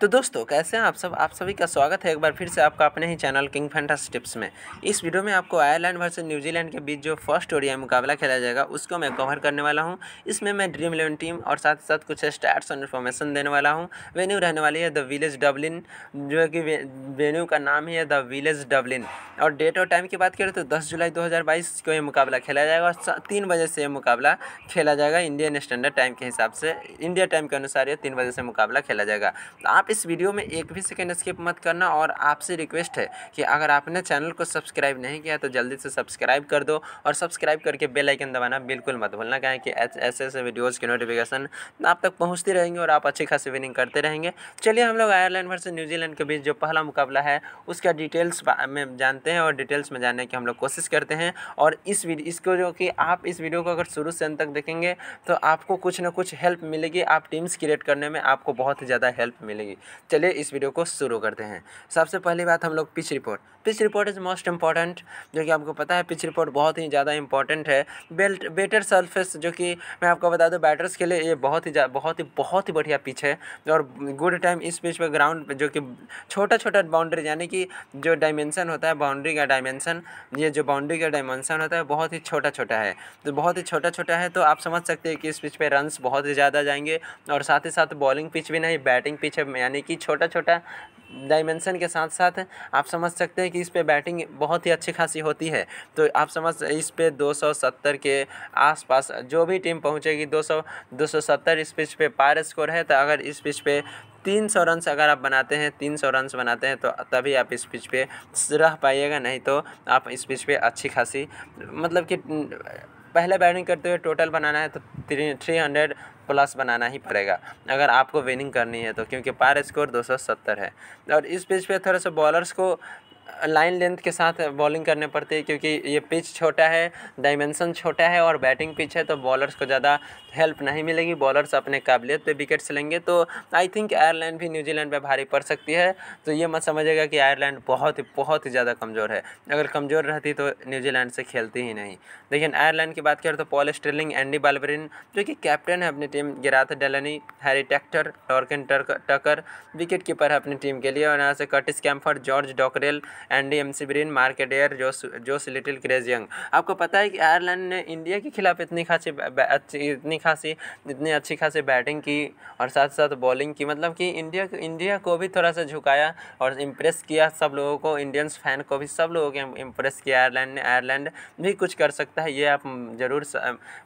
तो दोस्तों कैसे हैं आप सब आप सभी का स्वागत है एक बार फिर से आपका अपने ही चैनल किंग फैंटस टिप्स में इस वीडियो में आपको आयरलैंड वर्सेस न्यूजीलैंड के बीच जो फर्स्ट ओडीआई मुकाबला खेला जाएगा उसको मैं कवर करने वाला हूं इसमें मैं ड्रीम इलेवन टीम और साथ ही साथ कुछ स्टैट्स और इन्फॉर्मेशन देने वाला हूँ वेन्यू रहने वाली है द विलेज डब्लिन जो कि वेन्यू का नाम ही है द विलेज डब्लिन और डेट और टाइम की बात करें तो दस जुलाई दो को ये मुकाबला खेला जाएगा और तीन बजे से ये मुकाबला खेला जाएगा इंडियन स्टैंडर्ड टाइम के हिसाब से इंडिया टाइम के अनुसार ये तीन बजे से मुकाबला खेला जाएगा आप इस वीडियो में एक भी सेकेंड स्किप मत करना और आपसे रिक्वेस्ट है कि अगर आपने चैनल को सब्सक्राइब नहीं किया तो जल्दी से सब्सक्राइब कर दो और सब्सक्राइब करके बेल आइकन दबाना बिल्कुल मत भूलना कहें कि ऐसे ऐसे वीडियोज़ की नोटिफिकेशन आप तक पहुँचती रहेंगी और आप अच्छी खासी विनिंग करते रहेंगे चलिए हम लोग आयरलैंड वर्सेज न्यूजीलैंड के बीच जो पहला मुकाबला है उसका डिटेल्स में जानते हैं और डिटेल्स में जानने की हम लोग कोशिश करते हैं और इस इसको जो कि आप इस वीडियो को अगर शुरू से अंत तक देखेंगे तो आपको कुछ ना कुछ हेल्प मिलेगी आप टीम्स क्रिएट करने में आपको बहुत ज़्यादा हेल्प मिलेगी चलिए इस वीडियो को शुरू करते हैं सबसे पहली बात हम लोग pitch report pitch report is most important जो कि आपको पता है पिच रिपोर्ट बहुत ही ज़्यादा इंपॉर्टेंट है बेल्ट बेटर सर्फेस जो कि मैं आपको बता दूँ बैटर्स के लिए ये बहुत ही बहुत ही बहुत ही बढ़िया पिच है और गुड टाइम इस पिच पर ग्राउंड जो कि छोटा छोटा बाउंड्री यानी कि जो डायमेंशन होता है बाउंड्री का डायमेंशन ये जो बाउंड्री का डायमेंशन होता है बहुत ही छोटा छोटा है तो बहुत ही छोटा छोटा है तो आप समझ सकते हैं कि इस पिच पर रन बहुत ही ज़्यादा जाएंगे और साथ ही साथ बॉलिंग पिच भी नहीं बैटिंग पिच है यानी कि छोटा छोटा डायमेंशन के साथ साथ आप समझ सकते हैं कि इस पे बैटिंग बहुत ही अच्छी खासी होती है तो आप समझ इस पे 270 के आसपास जो भी टीम पहुंचेगी 200 270 इस पिच पे पार स्कोर है तो अगर इस पिच पे तीन सौ रन्स अगर आप बनाते हैं तीन सौ रन्स बनाते हैं तो तभी आप इस पिच पे रह पाइएगा नहीं तो आप इस पिच पे अच्छी खासी मतलब कि पहले बैटिंग करते हुए टोटल बनाना है तो थ्री थ्री हंड्रेड प्लस बनाना ही पड़ेगा अगर आपको विनिंग करनी है तो क्योंकि पार स्कोर दो है और इस पिच पे थोड़ा सा बॉलर्स को लाइन लेंथ के साथ बॉलिंग करने पड़ती है क्योंकि ये पिच छोटा है डायमेंशन छोटा है और बैटिंग पिच है तो बॉलर्स को ज़्यादा हेल्प नहीं मिलेगी बॉलर्स अपने काबिलियत पे विकेट्स लेंगे तो आई थिंक आयरलैंड भी न्यूजीलैंड पे भारी पड़ सकती है तो ये मत समझेगा कि आयरलैंड बहुत ही बहुत ही ज़्यादा कमज़ोर है अगर कमज़ोर रहती तो न्यूजीलैंड से खेलती ही नहीं लेकिन आयरलैंड की बात करें तो पॉल स्ट्रेलिंग एंडी बालबरिन जो कि कैप्टन है अपनी team Gareth Delany Harry Tector Lorcan Tucker wicket keeper है अपनी टीम के लिए और यहाँ से Curtis Campher George Dockrell Andy McBrine Mark Adair Josh Josh Little Craig Young आपको पता है कि आयरलैंड ने इंडिया के खिलाफ इतनी खासी इतनी खासी इतनी अच्छी खासी बैटिंग की और साथ साथ बॉलिंग की मतलब कि इंडिया इंडिया को भी थोड़ा सा झुकाया और इम्प्रेस किया सब लोगों को इंडियंस फैन को भी सब लोगों के इम्प्रेस किया आयरलैंड ने आयरलैंड भी कुछ कर सकता है ये आप ज़रूर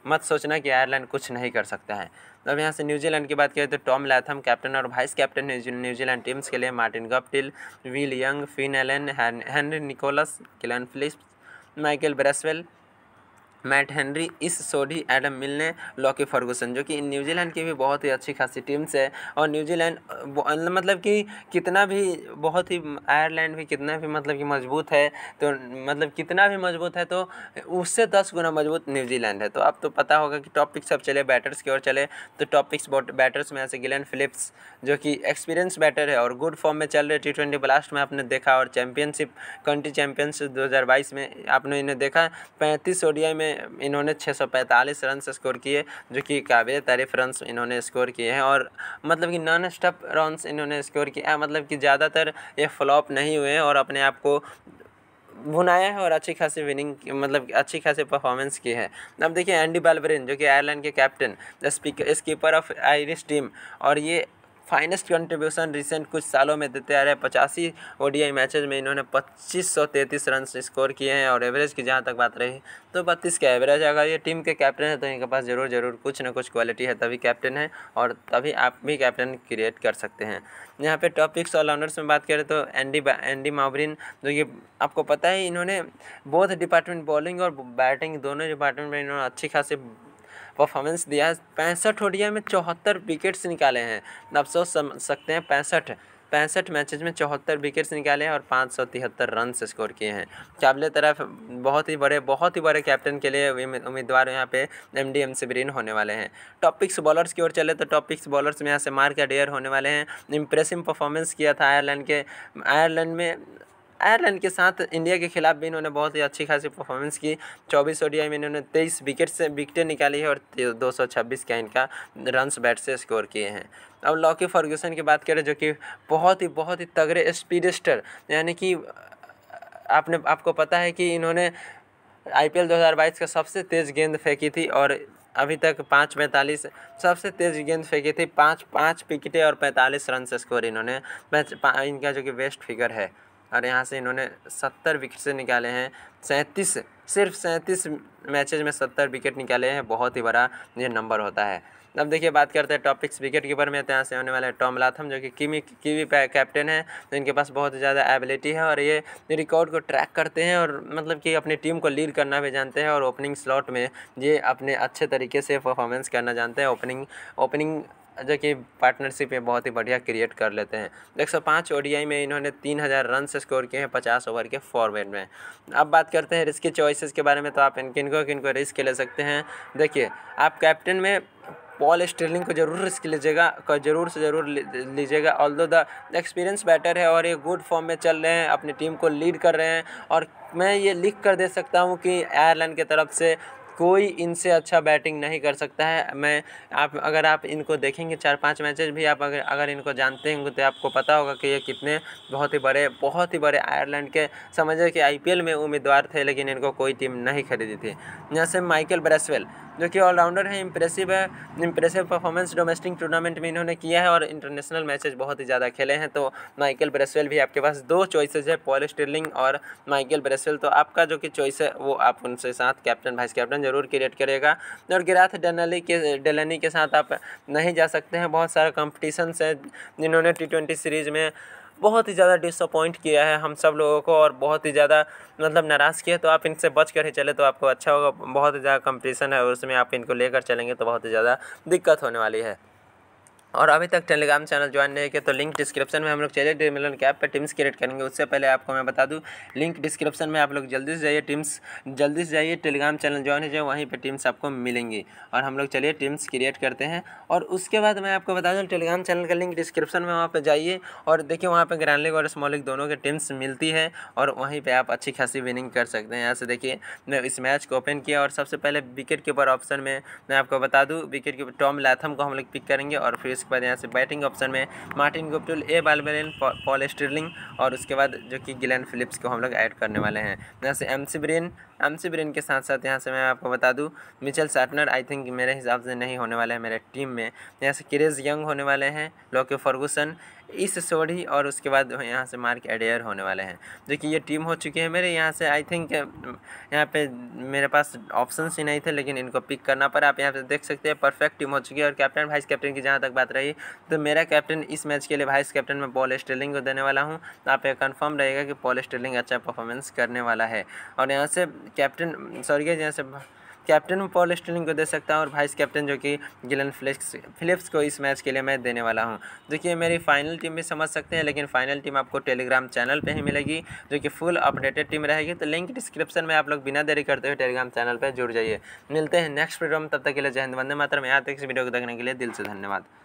मत सोचना कि आयरलैंड कुछ नहीं कर सकता है अब यहाँ से न्यूजीलैंड की बात करें तो टॉम लैथम कैप्टन और वाइस कैप्टन न्यूजीलैंड टीम्स के लिए Martin Guptill Will Young Finn Allen Henry Nicholls Glenn Phillips Michael Bracewell Matt Henry Ish Sodhi Adam मिल ने लॉकी फर्गूसन जो कि न्यूजीलैंड की भी बहुत ही अच्छी खासी टीम्स है और न्यूजीलैंड मतलब कि कितना भी बहुत ही आयरलैंड भी कितना भी मतलब कि मजबूत है तो मतलब कितना भी मजबूत है तो उससे दस गुना मजबूत न्यूजीलैंड है तो आप तो पता होगा कि टॉप पिक्स अब चले बैटर्स की ओर चले तो टॉप पिक्स बैटर्स में ऐसे गिलेन फिलिप्स जो कि एक्सपीरियंस बैटर है और गुड फॉर्म में चल रहे टी ट्वेंटी ब्लास्ट में आपने देखा और चैम्पियनशिप कंट्री चैंपियनशिप दो में आपने इन्हें देखा पैंतीस ओडियाई में छः इन्होंने 645 रन स्कोर किए जो कि काबिल तारीफ रन इन्होंने स्कोर किए हैं और मतलब कि नॉन स्टॉप रन इन्होंने स्कोर किया मतलब कि ज़्यादातर ये फ्लॉप नहीं हुए हैं और अपने आप को भुनाया है और अच्छी खासी विनिंग मतलब अच्छी खासी परफॉर्मेंस की है अब देखिए एंडी बालबरिन जो कि आयरलैंड के captain speaker skipper of Irish team और ये फाइनेस्ट कंट्रीब्यूशन रिसेंट कुछ सालों में देते आ रहे हैं पचासी ओडीआई मैचेज में इन्होंने पच्चीस सौ तैंतीस रन स्कोर किए हैं और एवरेज की जहाँ तक बात रही तो बत्तीस का एवरेज अगर ये टीम के कैप्टन है तो इनके पास ज़रूर ज़रूर कुछ ना कुछ क्वालिटी है तभी कैप्टन है और तभी आप भी कैप्टन क्रिएट कर सकते हैं यहाँ पे टॉप पिक्स ऑलराउंडर्स में बात करें तो एंडी एंडी मावरिन जो कि आपको पता है इन्होंने बोथ डिपार्टमेंट बॉलिंग और बैटिंग दोनों डिपार्टमेंट में इन्होंने अच्छी खासी परफॉर्मेंस दिया है पैंसठ ओडिया में चौहत्तर विकेट्स निकाले हैं आप सोच सकते हैं पैंसठ पैंसठ मैचेज में चौहत्तर विकेट्स निकाले हैं और पाँच सौ तिहत्तर रन स्कोर किए हैं काबिल तरफ बहुत ही बड़े बहुत ही बड़े कैप्टन के लिए उम्मीदवार यहाँ पे एम डी एम सिबरीन होने वाले हैं टॉप पिक्स बॉलर्स की ओर चले तो टॉप पिक्स बॉलर्स में यहाँ से मार्क अडेयर होने वाले हैं इंप्रेसिव परफॉर्मेंस किया था आयरलैंड के आयरलैंड में आयरलैंड के साथ इंडिया के खिलाफ भी इन्होंने बहुत ही अच्छी खासी परफॉर्मेंस की चौबीस ओ में इन्होंने तेईस विकेट से विकेटें निकाली है और दो सौ छब्बीस का इनका रन्स बैट से स्कोर किए हैं अब लॉकी फर्ग्यूसन की बात करें जो कि बहुत ही बहुत ही तगड़े स्पीडस्टर यानी कि आपने आपको पता है कि इन्होंने आईपीएल 2022 का सबसे तेज़ गेंद फेंकी थी और अभी तक पाँच पैंतालीस सबसे तेज़ गेंद फेंकी थी पाँच पाँच विकेटें और पैंतालीस रन से स्कोर इन्होंने इनका जो कि बेस्ट फिगर है और यहाँ से इन्होंने सत्तर विकेट से निकाले हैं सैंतीस सिर्फ सैंतीस मैचेज में सत्तर विकेट निकाले हैं बहुत ही बड़ा ये नंबर होता है अब देखिए बात करते हैं टॉप सिक्स विकेट कीपर में तो यहाँ से होने वाले टॉम लाथम जो कि किमी कीवी कैप्टन है तो इनके पास बहुत ज़्यादा एबिलिटी है और ये रिकॉर्ड को ट्रैक करते हैं और मतलब कि अपनी टीम को लीड करना भी जानते हैं और ओपनिंग स्लॉट में ये अपने अच्छे तरीके से परफॉर्मेंस करना जानते हैं ओपनिंग ओपनिंग जो कि पार्टनरशिप में बहुत ही बढ़िया क्रिएट कर लेते हैं एक सौ पाँच ओडीआई में इन्होंने तीन हज़ार रन स्कोर किए हैं पचास ओवर के फॉर्मेट में अब बात करते हैं रिस्की चॉइसेस के बारे में तो आप इन किनको को रिस्क ले सकते हैं देखिए आप कैप्टन में पॉल स्टेलिंग को जरूर रिस्क लीजिएगा को जरूर से जरूर लीजिएगा ऑल दो द एक्सपीरियंस बैटर है और ये गुड फॉर्म में चल रहे हैं अपनी टीम को लीड कर रहे हैं और मैं ये लिख कर दे सकता हूँ कि आयरलैंड की तरफ से कोई इनसे अच्छा बैटिंग नहीं कर सकता है मैं आप अगर आप इनको देखेंगे चार पांच मैचेज भी आप अगर अगर इनको जानते होंगे तो आपको पता होगा कि ये कितने बहुत ही बड़े बहुत ही बड़े आयरलैंड के समझे कि आई में उम्मीदवार थे लेकिन इनको कोई टीम नहीं खरीदी थी जैसे माइकल ब्रेसवेल जो कि ऑलराउंडर है इम्प्रेसिव है इम्प्रेसिव परफॉर्मेंस डोमेस्टिक टूर्नामेंट में इन्होंने किया है और इंटरनेशनल मैचेज बहुत ही ज़्यादा खेले हैं तो माइकल ब्रेसवेल भी आपके पास दो चॉइसेज है पॉल स्टिलिंग और माइकल ब्रेसवेल तो आपका जो कि चॉइस है वो आप उनसे साथ कैप्टन वाइस कैप्टन ज़रूर क्रिएट करेगा और ग्राथ डेनली के डेलनी के साथ आप नहीं जा सकते हैं बहुत सारे कॉम्पिटिशन्स है जिन्होंने टी सीरीज़ में बहुत ही ज़्यादा डिसअपॉइंट किया है हम सब लोगों को और बहुत ही ज़्यादा मतलब नाराज़ किया तो आप इनसे बच कर ही चले तो आपको अच्छा होगा बहुत ही ज़्यादा कंपटीशन है और उसमें आप इनको लेकर चलेंगे तो बहुत ही ज़्यादा दिक्कत होने वाली है और अभी तक टेलीग्राम चैनल ज्वाइन नहीं किया तो लिंक डिस्क्रिप्शन में हम लोग डे मिलन के ऐप पर टीम्स क्रिएट करेंगे उससे पहले आपको मैं बता दूँ लिंक डिस्क्रिप्शन में आप लोग जल्दी से जाइए टीम्स जल्दी से जाइए टेलीग्राम चैनल ज्वाइन हो जाए वहीं पर टीम्स आपको मिलेंगी और हम लोग चलिए टीम्स क्रिएट करते हैं और उसके बाद मैं आपको बता दूँ टेलीग्राम चैनल का लिंक डिस्क्रिप्शन में वहाँ पर जाइए और देखिए वहाँ पर ग्रैंड लीग और स्मॉल लीग दोनों के टीम्स मिलती है और वहीं पर आप अच्छी खासी विनिंग कर सकते हैं यहाँ से देखिए मैं इस मैच को ओपन किया और सबसे पहले विकेट कीपर ऑप्शन में मैं आपको बता दूँ विकेट कीपर टॉम लैथम को हम लोग पिक करेंगे और फिर इसके बाद यहाँ से बैटिंग ऑप्शन में मार्टिन गुप्टुल ए बालबेलिन पॉल स्टर्लिंग और उसके बाद जो कि गिलैन फिलिप्स को हम लोग ऐड करने वाले हैं यहाँ से एम ब्रिन एमसी ब्रेन के साथ साथ यहाँ से मैं आपको बता दूँ मिचल सैटनर आई थिंक मेरे हिसाब से नहीं होने वाले हैं मेरे टीम में यहाँ से क्रेज यंग होने वाले हैं लोके फर्गूसन इस सोढ़ी और उसके बाद यहाँ से मार्क एडेयर होने वाले हैं जो कि ये टीम हो चुकी है मेरे यहाँ से आई थिंक यहाँ पे मेरे पास ऑप्शन ही नहीं थे लेकिन इनको पिक करना पड़ा आप यहाँ पे देख सकते हैं परफेक्ट टीम हो चुकी है और कैप्टन वाइस कैप्टन की जहाँ तक बात रही तो मेरा कैप्टन इस मैच के लिए वाइस कैप्टन में पॉल स्टेलिंग को देने वाला हूँ आप ये कन्फर्म रहेगा कि पॉल स्टेलिंग अच्छा परफॉर्मेंस करने वाला है और यहाँ से कैप्टन सॉरी गाइज से कैप्टन पॉल स्टर्लिंग को दे सकता हूँ और वाइस कैप्टन जो कि गिलन फ्लिक्स फिलिप्स को इस मैच के लिए मैं देने वाला हूँ जो कि मेरी फाइनल टीम भी समझ सकते हैं लेकिन फाइनल टीम आपको टेलीग्राम चैनल पे ही मिलेगी जो कि फुल अपडेटेड टीम रहेगी तो लिंक डिस्क्रिप्शन में आप लोग बिना देरी करते हुए टेलीग्राम चैनल पर जुड़ जाइए मिलते हैं नेक्स्ट वीडियो में तब तक के लिए जय हिंद वंदे में यहाँ तक इस वीडियो को देखने के लिए दिल से धन्यवाद